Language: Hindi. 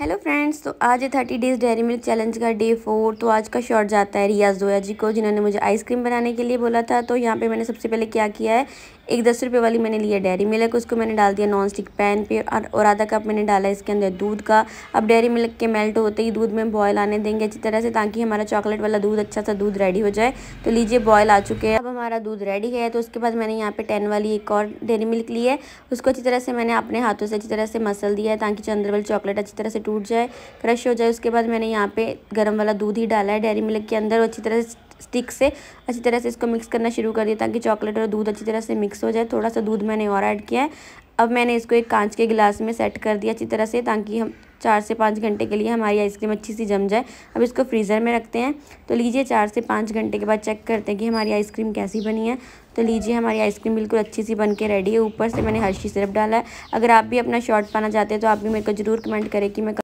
हेलो फ्रेंड्स तो आज है thirty days Dairy Milk challenge का डे फोर तो आज का शॉर्ट जाता है रियाज दोया जी को जिन्होंने मुझे आइसक्रीम बनाने के लिए बोला था तो यहाँ पे मैंने सबसे पहले क्या किया है एक दस रुपये वाली मैंने लिया डेयरी मिल्क उसको मैंने डाल दिया नॉन स्टिक पैन पे और आधा कप मैंने डाला इसके अंदर दूध का अब डेयरी मिल्क के मेल्ट होते ही दूध में बॉयल आने देंगे अच्छी तरह से ताकि हमारा चॉकलेट वाला दूध अच्छा सा दूध रेडी हो जाए तो लीजिए बॉयल आ चुके हैं अब हमारा दूध रेडी है तो उसके बाद मैंने यहाँ पर टेन वाली एक और डेयरी मिल्क ली है उसको अच्छी तरह से मैंने अपने हाथों से अच्छी तरह से मसल दिया है ताकि चंद्रवल चॉकलेट अच्छी तरह से टूट जाए क्रश हो जाए उसके बाद मैंने यहाँ पे गर्म वाला दूध ही डाला है डेयरी मिल्क के अंदर अच्छी तरह से स्टिक से अच्छी तरह से इसको मिक्स करना शुरू कर दिया ताकि चॉकलेट और दूध अच्छी तरह से मिक्स हो जाए थोड़ा सा दूध मैंने और ऐड किया है अब मैंने इसको एक कांच के गिलास में सेट कर दिया अच्छी तरह से ताकि हम चार से पाँच घंटे के लिए हमारी आइसक्रीम अच्छी सी जम जाए अब इसको फ्रीज़र में रखते हैं तो लीजिए चार से पाँच घंटे के बाद चेक करते हैं कि हमारी आइसक्रीम कैसी बनी है तो लीजिए हमारी आइसक्रीम बिल्कुल अच्छी सी बन के रेडी है ऊपर से मैंने हर्शी सिरप डाला है अगर आप भी अपना शॉर्ट पाना चाहते हैं तो आप भी मेरे को ज़रूर कमेंट करें कि मैं